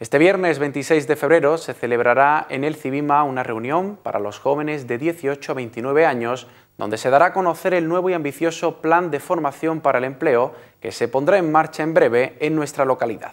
Este viernes 26 de febrero se celebrará en el Cibima una reunión para los jóvenes de 18 a 29 años, donde se dará a conocer el nuevo y ambicioso plan de formación para el empleo que se pondrá en marcha en breve en nuestra localidad.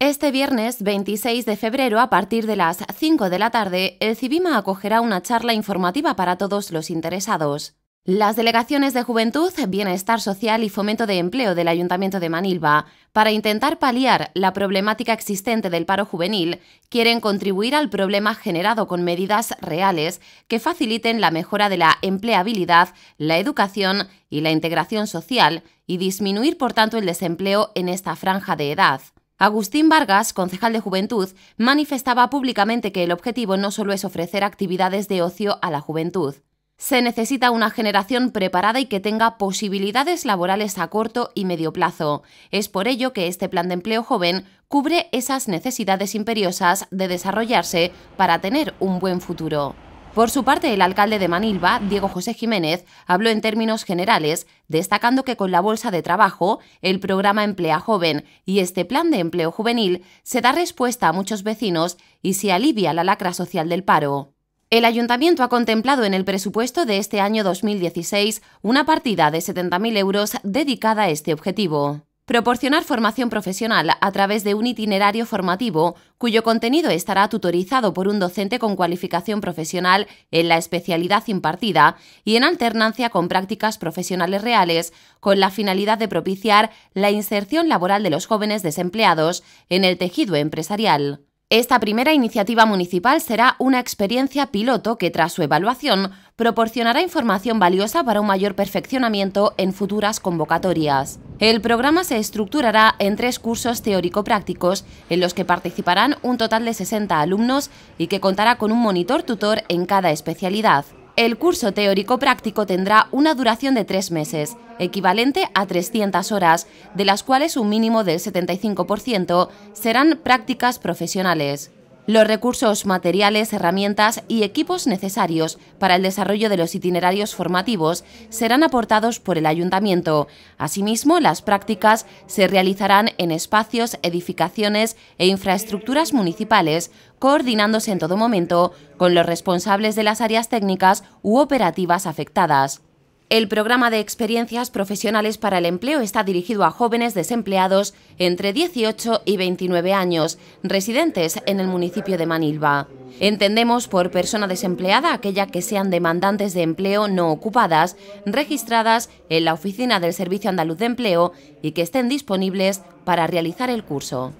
Este viernes 26 de febrero, a partir de las 5 de la tarde, el Cibima acogerá una charla informativa para todos los interesados. Las delegaciones de Juventud, Bienestar Social y Fomento de Empleo del Ayuntamiento de Manilva, para intentar paliar la problemática existente del paro juvenil, quieren contribuir al problema generado con medidas reales que faciliten la mejora de la empleabilidad, la educación y la integración social y disminuir, por tanto, el desempleo en esta franja de edad. Agustín Vargas, concejal de Juventud, manifestaba públicamente que el objetivo no solo es ofrecer actividades de ocio a la juventud, se necesita una generación preparada y que tenga posibilidades laborales a corto y medio plazo. Es por ello que este plan de empleo joven cubre esas necesidades imperiosas de desarrollarse para tener un buen futuro. Por su parte, el alcalde de Manilva, Diego José Jiménez, habló en términos generales, destacando que con la Bolsa de Trabajo, el programa Emplea Joven y este plan de empleo juvenil se da respuesta a muchos vecinos y se alivia la lacra social del paro. El ayuntamiento ha contemplado en el presupuesto de este año 2016 una partida de 70.000 euros dedicada a este objetivo. Proporcionar formación profesional a través de un itinerario formativo cuyo contenido estará tutorizado por un docente con cualificación profesional en la especialidad impartida y en alternancia con prácticas profesionales reales con la finalidad de propiciar la inserción laboral de los jóvenes desempleados en el tejido empresarial. Esta primera iniciativa municipal será una experiencia piloto que tras su evaluación proporcionará información valiosa para un mayor perfeccionamiento en futuras convocatorias. El programa se estructurará en tres cursos teórico-prácticos en los que participarán un total de 60 alumnos y que contará con un monitor tutor en cada especialidad. El curso teórico-práctico tendrá una duración de tres meses, equivalente a 300 horas, de las cuales un mínimo del 75% serán prácticas profesionales los recursos materiales, herramientas y equipos necesarios para el desarrollo de los itinerarios formativos serán aportados por el ayuntamiento. Asimismo, las prácticas se realizarán en espacios, edificaciones e infraestructuras municipales, coordinándose en todo momento con los responsables de las áreas técnicas u operativas afectadas. El programa de experiencias profesionales para el empleo está dirigido a jóvenes desempleados entre 18 y 29 años, residentes en el municipio de Manilva. Entendemos por persona desempleada aquella que sean demandantes de empleo no ocupadas, registradas en la oficina del Servicio Andaluz de Empleo y que estén disponibles para realizar el curso.